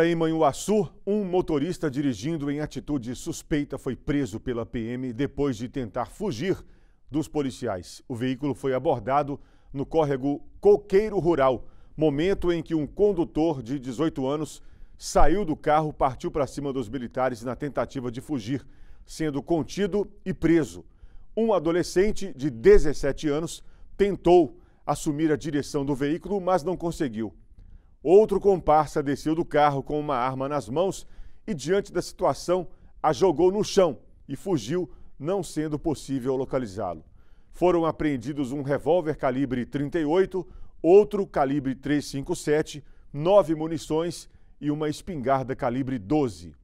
Em Manhuaçu, um motorista dirigindo em atitude suspeita foi preso pela PM depois de tentar fugir dos policiais. O veículo foi abordado no córrego Coqueiro Rural, momento em que um condutor de 18 anos saiu do carro, partiu para cima dos militares na tentativa de fugir, sendo contido e preso. Um adolescente de 17 anos tentou assumir a direção do veículo, mas não conseguiu. Outro comparsa desceu do carro com uma arma nas mãos e, diante da situação, a jogou no chão e fugiu, não sendo possível localizá-lo. Foram apreendidos um revólver calibre 38, outro calibre 357, nove munições e uma espingarda calibre 12.